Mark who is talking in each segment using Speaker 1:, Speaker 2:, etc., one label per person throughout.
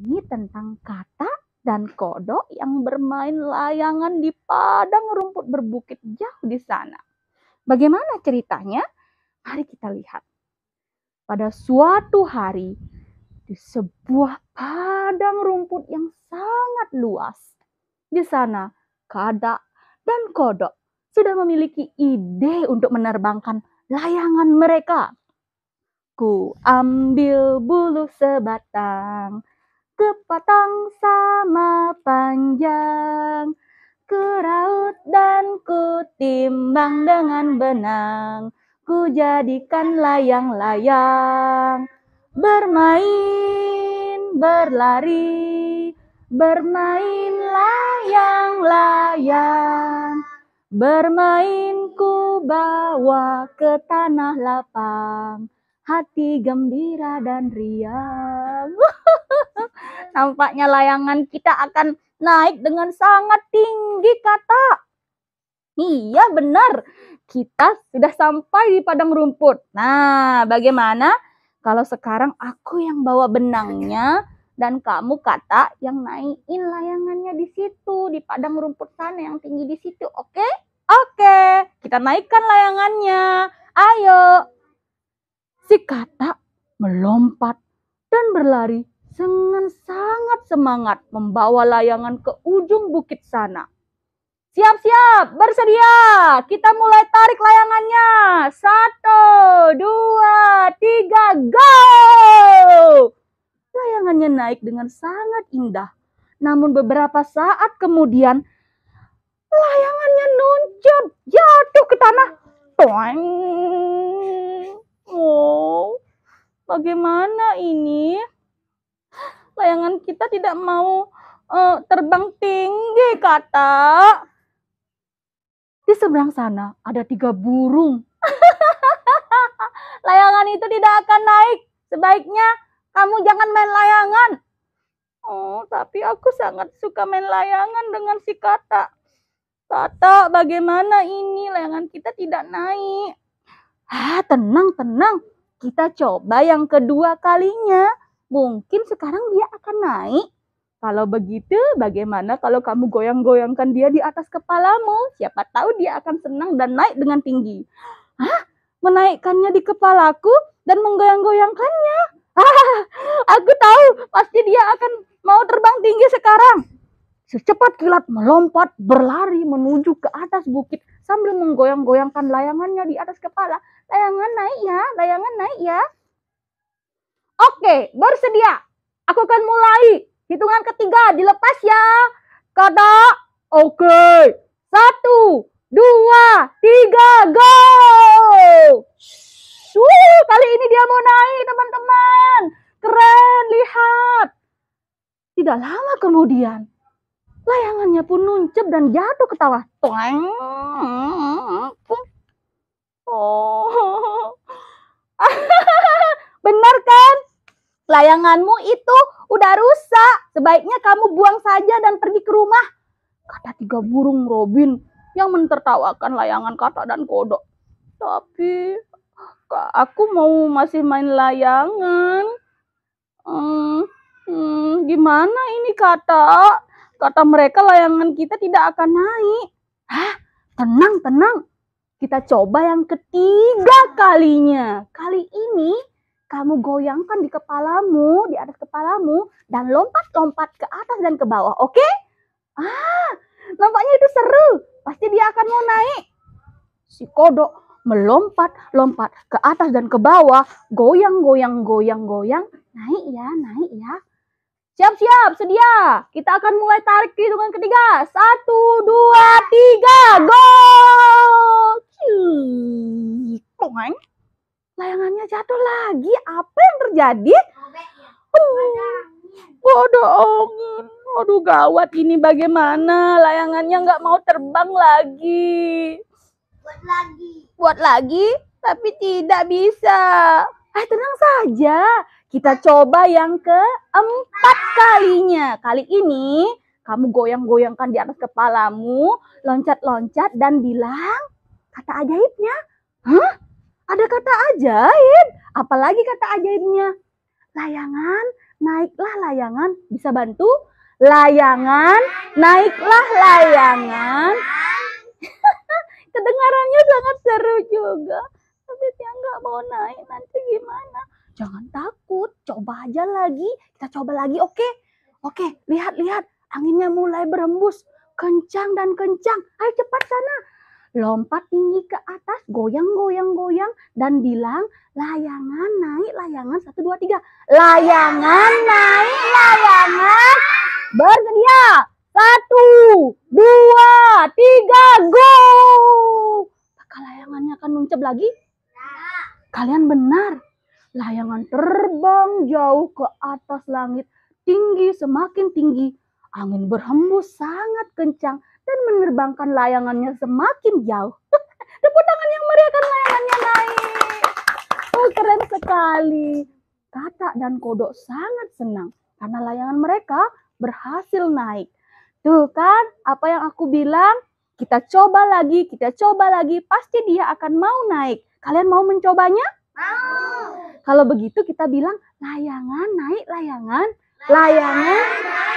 Speaker 1: ini tentang kata dan kodok yang bermain layangan di padang rumput berbukit jauh di sana. Bagaimana ceritanya? Mari kita lihat. Pada suatu hari, di sebuah padang rumput yang sangat luas, di sana kada dan kodok sudah memiliki ide untuk menerbangkan layangan mereka. Ku ambil bulu sebatang, kepotong sama panjang, keraut dan ku timbang dengan benang, ku jadikan layang-layang, bermain, berlari, bermain layang-layang, bermain ku bawa ke tanah lapang hati gembira dan riang. Nampaknya layangan kita akan naik dengan sangat tinggi kata. Iya benar, kita sudah sampai di padang rumput. Nah, bagaimana kalau sekarang aku yang bawa benangnya dan kamu kata yang naikin layangannya di situ di padang rumput sana yang tinggi di situ, oke? Okay? Oke, okay. kita naikkan layangannya. Ayo, Si katak melompat dan berlari dengan sangat semangat membawa layangan ke ujung bukit sana. Siap-siap, bersedia, kita mulai tarik layangannya. Satu, dua, tiga, go! Layangannya naik dengan sangat indah. Namun beberapa saat kemudian, layangannya nunjut jatuh ke tanah. Toing! Oh, bagaimana ini? Layangan kita tidak mau uh, terbang tinggi, kata. Di seberang sana ada tiga burung. layangan itu tidak akan naik. Sebaiknya kamu jangan main layangan. Oh, tapi aku sangat suka main layangan dengan si kata. Kata, bagaimana ini layangan kita tidak naik? Ah, tenang, tenang. Kita coba yang kedua kalinya. Mungkin sekarang dia akan naik. Kalau begitu, bagaimana kalau kamu goyang-goyangkan dia di atas kepalamu? Siapa tahu dia akan senang dan naik dengan tinggi. ah Menaikkannya di kepalaku dan menggoyang-goyangkannya. Ah, aku tahu, pasti dia akan mau terbang tinggi sekarang. Secepat kilat melompat berlari menuju ke atas bukit sambil menggoyang-goyangkan layangannya di atas kepala Layangan naik ya, layangan naik ya. Oke, bersedia. Aku akan mulai. Hitungan ketiga, dilepas ya. Kata, oke. Satu, dua, tiga, go! Wuh, kali ini dia mau naik, teman-teman. Keren, lihat. Tidak lama kemudian, layangannya pun nuncep dan jatuh ke tawah. Oh. Layanganmu itu udah rusak. Sebaiknya kamu buang saja dan pergi ke rumah. Kata tiga burung Robin yang mentertawakan layangan kata dan kodok. Tapi aku mau masih main layangan. Hmm, hmm, gimana ini kata? Kata mereka layangan kita tidak akan naik. Hah? Tenang, tenang. Kita coba yang ketiga kalinya kamu goyangkan di kepalamu, di atas kepalamu, dan lompat-lompat ke atas dan ke bawah, oke? Okay? Ah, nampaknya itu seru. Pasti dia akan mau naik. Si kodok melompat-lompat ke atas dan ke bawah, goyang-goyang-goyang-goyang, naik ya, naik ya. Siap-siap, sedia. Kita akan mulai tarik hitungan ketiga. Satu, dua, tiga, go! Cik, layangannya jatuh lagi. Apa yang terjadi? Bodoh waduh ya? angin. Aduh gawat ini bagaimana? Layangannya nggak mau terbang lagi. Buat lagi. Buat lagi? Tapi tidak bisa. Eh, tenang saja. Kita coba yang keempat kalinya. Kali ini kamu goyang-goyangkan di atas kepalamu, loncat-loncat dan bilang kata ajaibnya. Hah? Ada kata ajaib, apalagi kata ajaibnya. Layangan, naiklah layangan, bisa bantu? Layangan, naiklah layangan. Kedengarannya sangat seru juga. Tapi dia nggak mau naik, nanti gimana? Jangan takut, coba aja lagi. Kita coba lagi, oke? Okay? Oke, okay, lihat-lihat. Anginnya mulai berembus. Kencang dan kencang. Ayo cepat sana lompat tinggi ke atas, goyang, goyang, goyang, dan bilang layangan naik, layangan, satu, dua, tiga. Layangan naik, layangan, bersedia, satu, dua, tiga, go. Apakah layangannya akan muncul lagi? Kalian benar. Layangan terbang jauh ke atas langit, tinggi, semakin tinggi. Angin berhembus sangat kencang dan menerbangkan layangannya semakin jauh. Tepuk tangan yang meriahkan layangannya naik. Oh, keren sekali. Katak dan kodok sangat senang karena layangan mereka berhasil naik. Tuh kan, apa yang aku bilang? Kita coba lagi, kita coba lagi, pasti dia akan mau naik. Kalian mau mencobanya? Mau. Kalau begitu kita bilang layangan naik layangan, layangan, layangan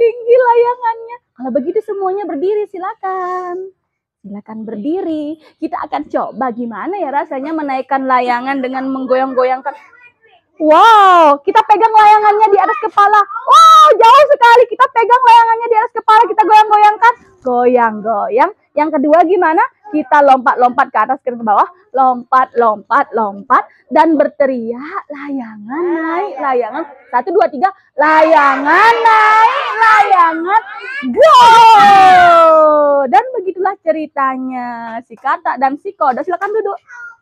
Speaker 1: tinggi layangannya. Kalau begitu semuanya berdiri silakan. Silakan berdiri. Kita akan coba gimana ya rasanya menaikkan layangan dengan menggoyang-goyangkan. Wow, kita pegang layangannya di atas kepala. Wow, jauh sekali. Kita pegang layangannya di atas kepala, kita goyang-goyangkan. Goyang-goyang. Yang kedua gimana? kita lompat-lompat ke atas ke bawah, lompat-lompat, lompat dan berteriak layangan naik, layangan satu dua tiga, layangan naik, layangan go. Dan begitulah ceritanya si kata dan si koda. Silakan duduk.